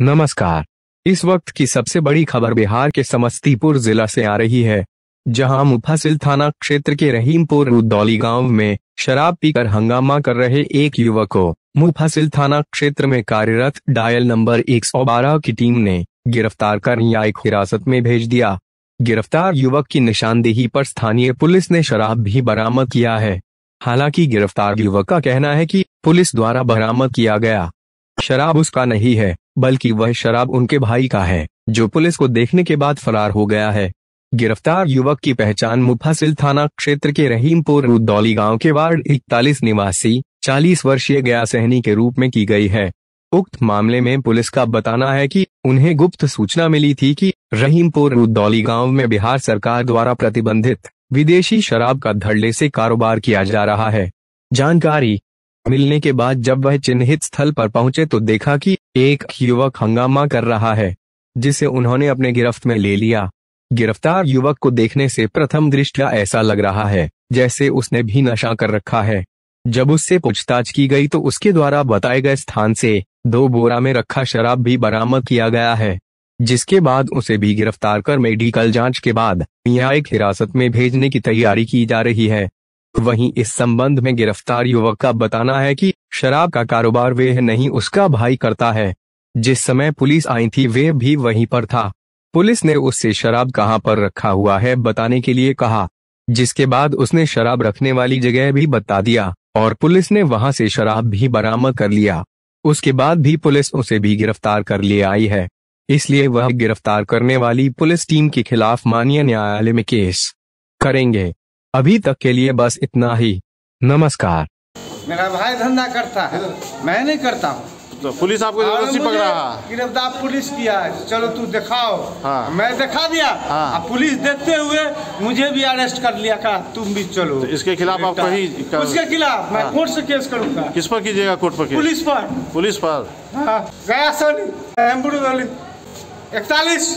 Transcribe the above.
नमस्कार इस वक्त की सबसे बड़ी खबर बिहार के समस्तीपुर जिला से आ रही है जहां मुफासिल थाना क्षेत्र के रहीमपुर उदौली गांव में शराब पीकर हंगामा कर रहे एक युवक को मुफासिल थाना क्षेत्र में कार्यरत डायल नंबर 112 की टीम ने गिरफ्तार कर न्यायिक हिरासत में भेज दिया गिरफ्तार युवक की निशानदेही पर स्थानीय पुलिस ने शराब भी बरामद किया है हालांकि गिरफ्तार युवक का कहना है कि पुलिस द्वारा बरामद किया गया शराब उसका नहीं है बल्कि वह शराब उनके भाई का है जो पुलिस को देखने के बाद फरार हो गया है गिरफ्तार युवक की पहचान मुफासिल थाना क्षेत्र के रहीमपुर रुदौली गांव के वार्ड इकतालीस निवासी चालीस वर्षीय गया सहनी के रूप में की गई है उक्त मामले में पुलिस का बताना है कि उन्हें गुप्त सूचना मिली थी कि रहीमपुर रुदौली गांव में बिहार सरकार द्वारा प्रतिबंधित विदेशी शराब का धड़ले से कारोबार किया जा रहा है जानकारी मिलने के बाद जब वह चिन्हित स्थल पर पहुंचे तो देखा कि एक युवक हंगामा कर रहा है जिसे उन्होंने अपने गिरफ्त में ले लिया गिरफ्तार युवक को देखने से प्रथम दृष्टया ऐसा लग रहा है जैसे उसने भी नशा कर रखा है जब उससे पूछताछ की गई तो उसके द्वारा बताए गए स्थान से दो बोरा में रखा शराब भी बरामद किया गया है जिसके बाद उसे भी गिरफ्तार कर मेडिकल जांच के बाद न्यायिक हिरासत में भेजने की तैयारी की जा रही है वहीं इस संबंध में गिरफ्तार युवक का बताना है कि शराब का कारोबार वे नहीं उसका भाई करता है जिस समय पुलिस आई थी वे भी वहीं पर था पुलिस ने उससे शराब कहाँ पर रखा हुआ है बताने के लिए कहा जिसके बाद उसने शराब रखने वाली जगह भी बता दिया और पुलिस ने वहां से शराब भी बरामद कर लिया उसके बाद भी पुलिस उसे भी गिरफ्तार कर ले आई है इसलिए वह गिरफ्तार करने वाली पुलिस टीम के खिलाफ मान्य न्यायालय में केस करेंगे अभी तक के लिए बस इतना ही नमस्कार मेरा भाई धंधा करता है मैं नहीं करता हूँ तो पुलिस आपको हाँ, जबरदस्ती पकड़ा गिरफ्तार पुलिस किया चलो तू दिखाओ हाँ। मैं दिखा दिया हाँ। पुलिस देखते हुए मुझे भी अरेस्ट कर लिया कहा तुम भी चलो तो इसके खिलाफ आप कहीं कर... उसके खिलाफ मैं कोर्ट हाँ। से केस करूंगा किस पर कीजिएगा कोर्ट पर पुलिस पर पुलिस पर हाँ। गया सोनी इकतालीस